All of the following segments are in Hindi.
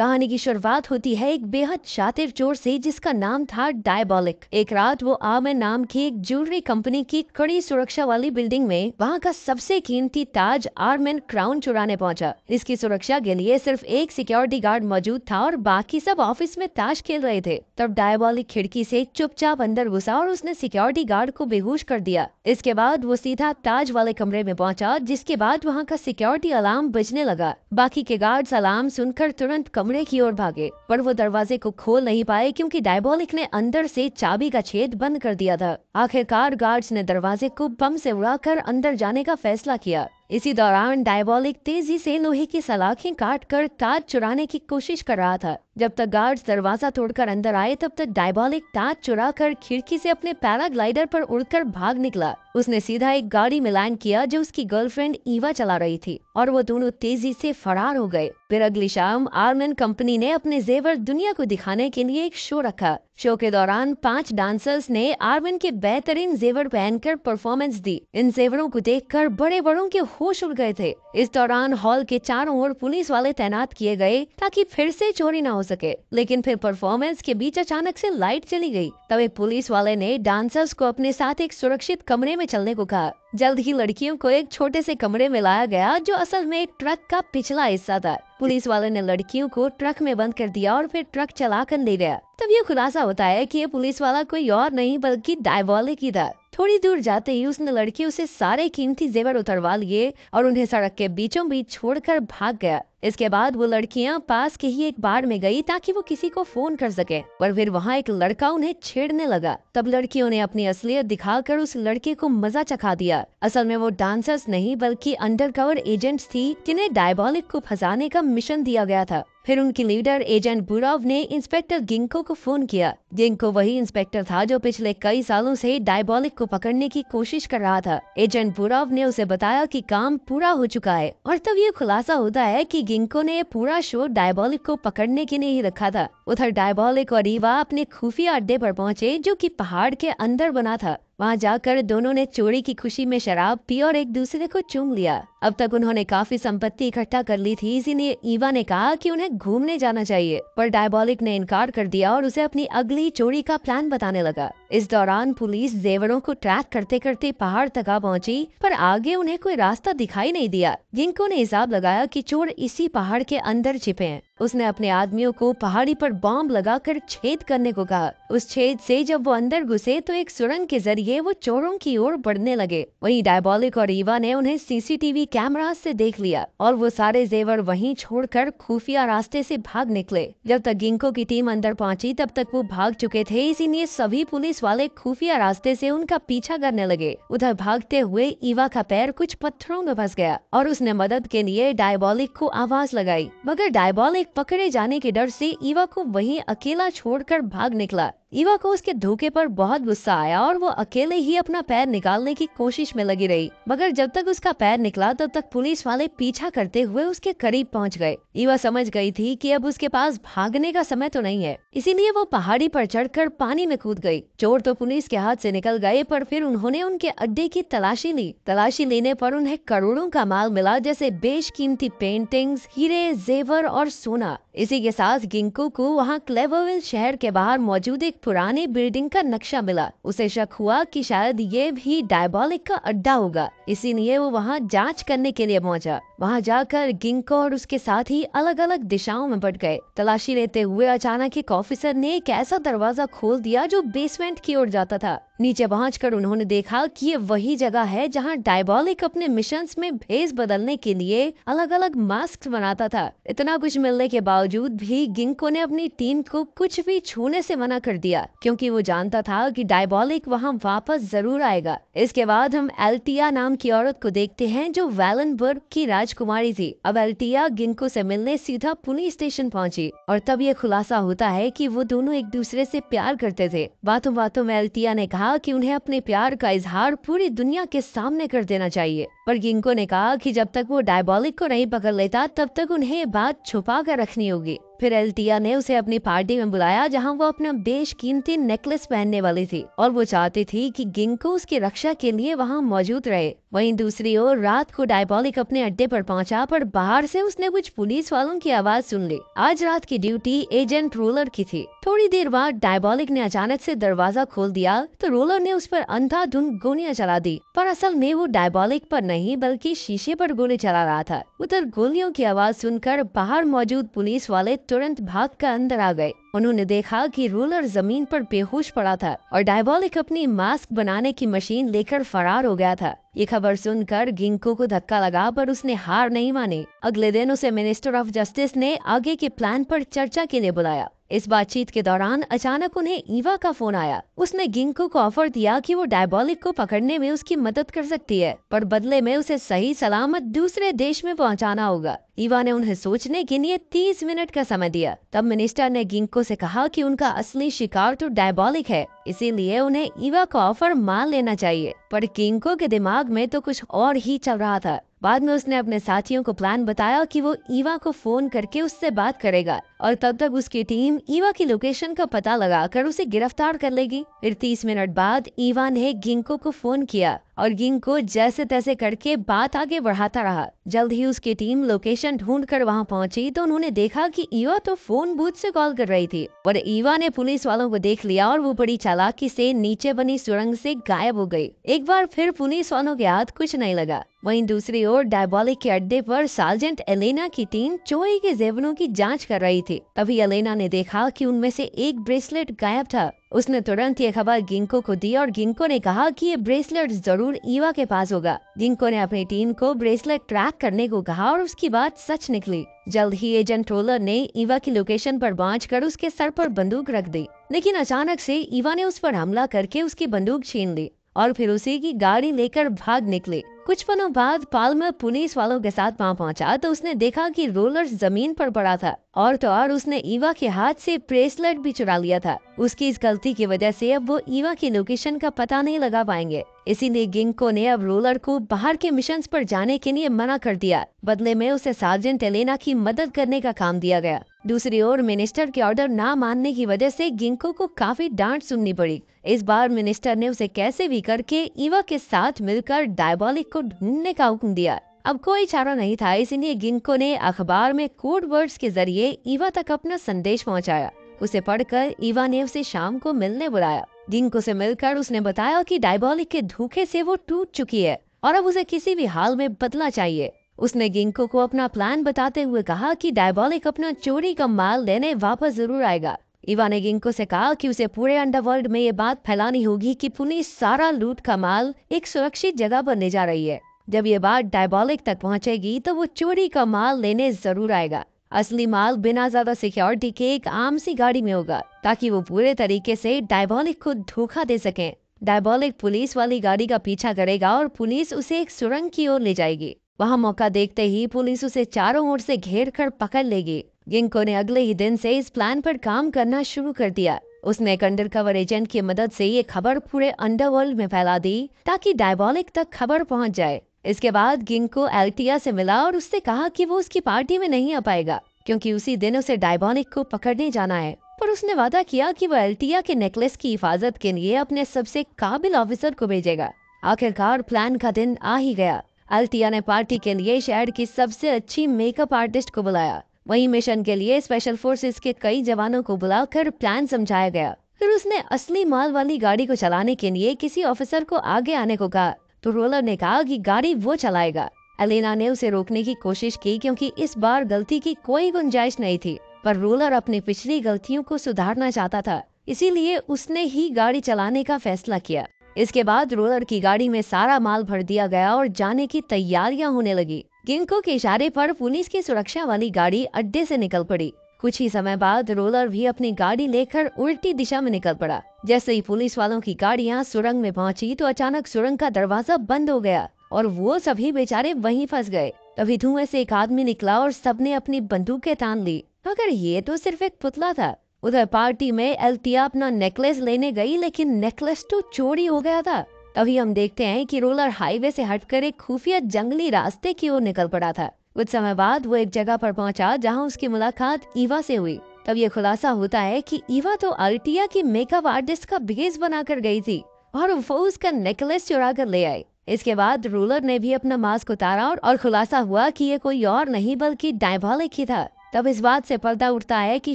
कहानी की शुरुआत होती है एक बेहद शातिर चोर से जिसका नाम था डायबॉलिक एक रात वो आम नाम की एक ज्वेलरी कंपनी की कड़ी सुरक्षा वाली बिल्डिंग में वहाँ का सबसे कीमती ताज आर्मन क्राउन चुराने पहुँचा इसकी सुरक्षा के लिए सिर्फ एक सिक्योरिटी गार्ड मौजूद था और बाकी सब ऑफिस में ताश खेल रहे थे तब डायबॉलिक खिड़की से चुपचाप अंदर घुसा और उसने सिक्योरिटी गार्ड को बेहोश कर दिया इसके बाद वो सीधा ताज वाले कमरे में पहुँचा जिसके बाद वहाँ का सिक्योरिटी अलार्म बजने लगा बाकी के गार्ड अलार्म सुनकर तुरंत कमरे कमरे की ओर भागे पर वो दरवाजे को खोल नहीं पाए क्योंकि डायबोलिक ने अंदर से चाबी का छेद बंद कर दिया था आखिरकार गार्ड्स ने दरवाजे को बम से उड़ाकर अंदर जाने का फैसला किया इसी दौरान डायबोलिक तेजी से लोहे की सलाखें काट कर कार चुराने की कोशिश कर रहा था जब तक गार्ड्स दरवाजा तोड़कर अंदर आए तब तक डायबॉलिक ताज चुरा कर खिड़की से अपने पैराग्लाइडर पर उड़कर भाग निकला उसने सीधा एक गाड़ी में लैंड किया जो उसकी गर्लफ्रेंड ईवा चला रही थी और वो दोनों तेजी से फरार हो गए फिर अगली शाम आर्मन कंपनी ने अपने जेवर दुनिया को दिखाने के लिए एक शो रखा शो के दौरान पांच डांसर्स ने आर्मन के बेहतरीन जेवर पहनकर परफॉर्मेंस दी इन जेवरों को देखकर बड़े बड़ों के होश उड़ गए थे इस दौरान हॉल के चारों ओर पुलिस वाले तैनात किए गए ताकि फिर से चोरी न हो सके लेकिन फिर परफॉर्मेंस के बीच अचानक से लाइट चली गई तब एक पुलिस वाले ने डांसर्स को अपने साथ एक सुरक्षित कमरे में चलने को कहा जल्द ही लड़कियों को एक छोटे से कमरे में लाया गया जो असल में एक ट्रक का पिछला हिस्सा था पुलिस वाले ने लड़कियों को ट्रक में बंद कर दिया और फिर ट्रक चला कर ले गया तब ये खुलासा होता है कि ये पुलिस वाला कोई और नहीं बल्कि डायबॉलिक ही था थोड़ी दूर जाते ही उसने लड़कियों से सारे कीमती जेवर उतरवा लिए और उन्हें सड़क के बीचों बीच कर भाग गया इसके बाद वो लड़कियां पास के ही एक बार में गई ताकि वो किसी को फोन कर सके और फिर वहाँ एक लड़का उन्हें छेड़ने लगा तब लड़कियों ने अपनी असलियत दिखाकर उस लड़के को मजा चखा दिया डांसर असल में वो डांसर्स नहीं बल्कि अंडरकवर एजेंट्स थी जिन्हें डायबॉलिक को फंसाने का मिशन दिया गया था फिर उनकी लीडर एजेंट बुराव ने इंस्पेक्टर गिंको को फोन किया गिंको वही इंस्पेक्टर था जो पिछले कई सालों से डायबॉलिक को पकड़ने की कोशिश कर रहा था एजेंट बुराव ने उसे बताया कि काम पूरा हो चुका है और तब ये खुलासा होता है कि गिंको ने पूरा शो डायबॉलिक को पकड़ने के लिए ही रखा था उधर डायबॉलिक और रीवा अपने खुफिया अड्डे पर पहुंचे जो कि पहाड़ के अंदर बना था वहाँ जाकर दोनों ने चोरी की खुशी में शराब पी और एक दूसरे को चूम लिया अब तक उन्होंने काफी संपत्ति इकट्ठा कर ली थी इसीलिए ईवा ने कहा कि उन्हें घूमने जाना चाहिए पर डायबॉलिक ने इनकार कर दिया और उसे अपनी अगली चोरी का प्लान बताने लगा इस दौरान पुलिस जेवरों को ट्रैक करते करते पहाड़ तक आ पहुँची पर आगे उन्हें कोई रास्ता दिखाई नहीं दिया जिनको ने हिसाब लगाया की चोर इसी पहाड़ के अंदर छिपे हैं उसने अपने आदमियों को पहाड़ी पर बॉम्ब लगाकर छेद करने को कहा उस छेद से जब वो अंदर घुसे तो एक सुरंग के जरिए वो चोरों की ओर बढ़ने लगे वहीं डायबॉलिक और ईवा ने उन्हें सीसीटीवी कैमरा से देख लिया और वो सारे जेवर वहीं छोड़कर खुफिया रास्ते से भाग निकले जब तक गिंको की टीम अंदर पहुंची तब तक वो भाग चुके थे इसीलिए सभी पुलिस वाले खुफिया रास्ते से उनका पीछा करने लगे उधर भागते हुए ईवा का पैर कुछ पत्थरों में फंस गया और उसने मदद के लिए डायबॉलिक को आवाज लगाई मगर डायबॉलिक पकड़े जाने के डर से ईवा को वहीं अकेला छोड़कर भाग निकला ईवा को उसके धोखे पर बहुत गुस्सा आया और वो अकेले ही अपना पैर निकालने की कोशिश में लगी रही मगर जब तक उसका पैर निकला तब तक पुलिस वाले पीछा करते हुए उसके करीब पहुंच गए ईवा समझ गई थी कि अब उसके पास भागने का समय तो नहीं है इसीलिए वो पहाड़ी पर चढ़कर पानी में कूद गई चोर तो पुलिस के हाथ से निकल गए पर फिर उन्होंने उनके अड्डे की तलाशी ली तलाशी लेने पर उन्हें करोड़ों का माल मिला जैसे कीमती पेंटिंग्स हीरे जेवर और सोना इसी के साथ गिंकू को वहाँ क्लेवरविल शहर के बाहर मौजूद एक पुराने बिल्डिंग का नक्शा मिला उसे शक हुआ कि शायद ये भी डायबॉलिक का अड्डा होगा इसीलिए वो वहाँ जांच करने के लिए पहुंचा वहां जाकर गिंको और उसके साथ ही अलग अलग दिशाओं में बढ़ गए तलाशी लेते हुए अचानक एक ऑफिसर ने एक ऐसा दरवाजा खोल दिया जो बेसमेंट की ओर जाता था नीचे पहुँच उन्होंने देखा कि ये वही जगह है जहां डायबॉलिक अपने मिशन में भेज बदलने के लिए अलग अलग मास्क बनाता था इतना कुछ मिलने के बावजूद भी गिंको ने अपनी टीम को कुछ भी छूने से मना कर दिया क्योंकि वो जानता था कि डायबॉलिक वहां वापस जरूर आएगा इसके बाद हम एल्टिया नाम की औरत को देखते हैं जो वैलनबर्ग की राज राजकुमारी थी अब अल्टिया गिंको से मिलने सीधा पुणे स्टेशन पहुंची और तब ये खुलासा होता है कि वो दोनों एक दूसरे से प्यार करते थे बातों बातों में अल्टिया ने कहा कि उन्हें अपने प्यार का इजहार पूरी दुनिया के सामने कर देना चाहिए पर गिंको ने कहा कि जब तक वो डायबॉलिक को नहीं पकड़ लेता तब तक उन्हें ये बात छुपा कर रखनी होगी फिर एल्टिया ने उसे अपनी पार्टी में बुलाया जहां वो अपना कीमती नेकलेस पहनने वाली थी और वो चाहती थी कि गिंको उसकी रक्षा के लिए वहां मौजूद रहे वहीं दूसरी ओर रात को डायबॉलिक अपने अड्डे पर पहुंचा पर बाहर से उसने कुछ पुलिस वालों की आवाज सुन ली आज रात की ड्यूटी एजेंट रोलर की थी थोड़ी देर बाद डायबॉलिक ने अचानक से दरवाजा खोल दिया तो रोलर ने उस पर अंधाधुंध गोलियां चला दी पर असल में वो डायबॉलिक पर नहीं बल्कि शीशे पर गोली चला रहा था उधर गोलियों की आवाज सुनकर बाहर मौजूद पुलिस वाले तुरंत भाग कर अंदर आ गए उन्होंने देखा कि रूलर जमीन पर बेहोश पड़ा था और डायबॉलिक अपनी मास्क बनाने की मशीन लेकर फरार हो गया था ये खबर सुनकर गिंको को धक्का लगा पर उसने हार नहीं मानी अगले दिन उसे मिनिस्टर ऑफ जस्टिस ने आगे के प्लान पर चर्चा के लिए बुलाया इस बातचीत के दौरान अचानक उन्हें ईवा का फोन आया उसने गिंकू को ऑफर दिया कि वो डायबॉलिक को पकड़ने में उसकी मदद कर सकती है पर बदले में उसे सही सलामत दूसरे देश में पहुंचाना होगा ईवा ने उन्हें सोचने के लिए तीस मिनट का समय दिया तब मिनिस्टर ने गिंको से कहा कि उनका असली शिकार तो डायबॉलिक है इसीलिए उन्हें ईवा का ऑफर मान लेना चाहिए पर गिंको के दिमाग में तो कुछ और ही चल रहा था बाद में उसने अपने साथियों को प्लान बताया कि वो ईवा को फोन करके उससे बात करेगा और तब तक उसकी टीम ईवा की लोकेशन का पता लगाकर उसे गिरफ्तार कर लेगी फिर तीस मिनट बाद ईवा ने गिंको को फोन किया और गिंको जैसे तैसे करके बात आगे बढ़ाता रहा जल्द ही उसकी टीम लोकेशन ढूंढ कर वहाँ पहुँची तो उन्होंने देखा कि ईवा तो फोन बूथ से कॉल कर रही थी और ईवा ने पुलिस वालों को देख लिया और वो बड़ी चालाकी से नीचे बनी सुरंग से गायब हो गई एक बार फिर पुलिस वालों के हाथ कुछ नहीं लगा वहीं दूसरी ओर डायबॉलिक के अड्डे पर सार्जेंट एलेना की टीम चोरी के जेवनों की जाँच कर रही थी थे तभी अलेना ने देखा कि उनमें से एक ब्रेसलेट गायब था उसने तुरंत ये खबर गिंको को दी और गिंको ने कहा कि ये ब्रेसलेट जरूर ईवा के पास होगा गिंको ने अपनी टीम को ब्रेसलेट ट्रैक करने को कहा और उसकी बात सच निकली जल्द ही एजेंट ट्रोलर ने ईवा की लोकेशन पर कर उसके सर पर बंदूक रख दी लेकिन अचानक से ईवा ने उस पर हमला करके उसकी बंदूक छीन ली और फिर उसी की गाड़ी लेकर भाग निकले कुछ पनों बाद पालमर पुलिस वालों के साथ वहाँ पहुँचा तो उसने देखा कि रोलर जमीन पर पड़ा था और तो और उसने ईवा के हाथ से ब्रेसलेट भी चुरा लिया था उसकी इस गलती की वजह से अब वो ईवा की लोकेशन का पता नहीं लगा पाएंगे इसीलिए गिंको ने अब रोलर को बाहर के मिशन पर जाने के लिए मना कर दिया बदले में उसे सार्जेंट एलेना की मदद करने का काम दिया गया दूसरी ओर मिनिस्टर के ऑर्डर न मानने की वजह ऐसी गिंको को काफी डांट सुननी पड़ी इस बार मिनिस्टर ने उसे कैसे भी करके ईवा के साथ मिलकर डायबॉलिक को ढूंढने का हुक्म दिया अब कोई चारा नहीं था इसीलिए गिंको ने अखबार में कोड वर्ड्स के जरिए ईवा तक अपना संदेश पहुंचाया। उसे पढ़कर ईवा ने उसे शाम को मिलने बुलाया गिंको से मिलकर उसने बताया कि डायबॉलिक के धोखे से वो टूट चुकी है और अब उसे किसी भी हाल में बदला चाहिए उसने गिंको को अपना प्लान बताते हुए कहा कि डायबॉलिक अपना चोरी का माल लेने वापस जरूर आएगा इवा ने गिंको से कहा कि उसे पूरे अंडरवर्ल्ड में ये बात फैलानी होगी कि पुनी सारा लूट का माल एक सुरक्षित जगह बनने जा रही है जब ये बात डायबॉलिक तक पहुंचेगी तो वो चोरी का माल लेने जरूर आएगा असली माल बिना ज्यादा सिक्योरिटी के एक आम सी गाड़ी में होगा ताकि वो पूरे तरीके से डायबॉलिक को धोखा दे सके डायबॉलिक पुलिस वाली गाड़ी का पीछा करेगा और पुलिस उसे एक सुरंग की ओर ले जाएगी वहाँ मौका देखते ही पुलिस उसे चारों ओर से घेर कर पकड़ लेगी गिंको ने अगले ही दिन से इस प्लान पर काम करना शुरू कर दिया उसने एक अंडरकवर एजेंट की मदद से ये खबर पूरे अंडरवर्ल्ड में फैला दी ताकि डायबॉलिक तक खबर पहुंच जाए इसके बाद गिंको एल्टिया से मिला और उससे कहा कि वो उसकी पार्टी में नहीं आ पाएगा क्योंकि उसी दिन उसे डायबॉलिक को पकड़ने जाना है पर उसने वादा किया कि वो एल्टिया के नेकलेस की हिफाजत के लिए अपने सबसे काबिल ऑफिसर को भेजेगा आखिरकार प्लान का दिन आ ही गया अल्टिया ने पार्टी के लिए शहर की सबसे अच्छी मेकअप आर्टिस्ट को बुलाया वही मिशन के लिए स्पेशल फोर्सेस के कई जवानों को बुलाकर प्लान समझाया गया फिर उसने असली माल वाली गाड़ी को चलाने के लिए किसी ऑफिसर को आगे आने को कहा तो रोलर ने कहा कि गाड़ी वो चलाएगा एलिना ने उसे रोकने की कोशिश की क्योंकि इस बार गलती की कोई गुंजाइश नहीं थी पर रोलर अपनी पिछली गलतियों को सुधारना चाहता था इसीलिए उसने ही गाड़ी चलाने का फैसला किया इसके बाद रोलर की गाड़ी में सारा माल भर दिया गया और जाने की तैयारियां होने लगी गिंको के इशारे पर पुलिस की सुरक्षा वाली गाड़ी अड्डे से निकल पड़ी कुछ ही समय बाद रोलर भी अपनी गाड़ी लेकर उल्टी दिशा में निकल पड़ा जैसे ही पुलिस वालों की गाड़ियां सुरंग में पहुंची तो अचानक सुरंग का दरवाजा बंद हो गया और वो सभी बेचारे वहीं फंस गए तभी धुएं से एक आदमी निकला और सबने अपनी बंदूकें तान ली मगर ये तो सिर्फ एक पुतला था उधर पार्टी में एल्टिया अपना नेकलेस लेने गई लेकिन नेकलेस तो चोरी हो गया था तभी हम देखते हैं कि रोलर हाईवे से हटकर एक खुफिया जंगली रास्ते की ओर निकल पड़ा था कुछ समय बाद वो एक जगह पर पहुंचा जहां उसकी मुलाकात ईवा से हुई तब ये खुलासा होता है कि ईवा तो अल्टिया की मेकअप आर्टिस्ट का बेस बनाकर गई थी और वो उसका नेकलेस चुरा कर ले आई इसके बाद रोलर ने भी अपना मास्क उतारा और, और खुलासा हुआ कि ये कोई और नहीं बल्कि डायबॉलिक ही था तब इस बात से पर्दा उठता है कि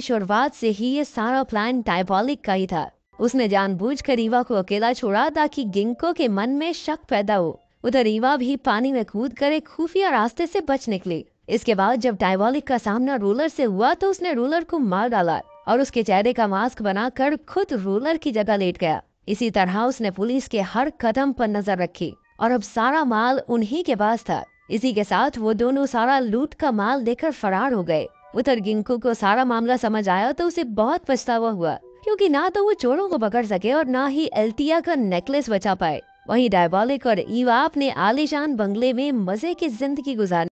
शुरुआत से ही ये सारा प्लान डायबॉलिक का ही था उसने जानबूझकर रीवा को अकेला छोड़ा ताकि गिंको के मन में शक पैदा हो उधर रीवा भी पानी में कूद कर एक खुफिया रास्ते से बच निकली इसके बाद जब डायवॉलिक का सामना रोलर से हुआ तो उसने रोलर को मार डाला और उसके चेहरे का मास्क बनाकर खुद रोलर की जगह लेट गया इसी तरह उसने पुलिस के हर कदम पर नजर रखी और अब सारा माल उन्हीं के पास था इसी के साथ वो दोनों सारा लूट का माल देकर फरार हो गए उधर गिंकू को सारा मामला समझ आया तो उसे बहुत पछतावा हुआ क्योंकि ना तो वो चोरों को पकड़ सके और ना ही एल्तिया का नेकलेस बचा पाए वहीं डायबॉलिक और ईवा अपने आलिशान बंगले में मजे की जिंदगी गुजारने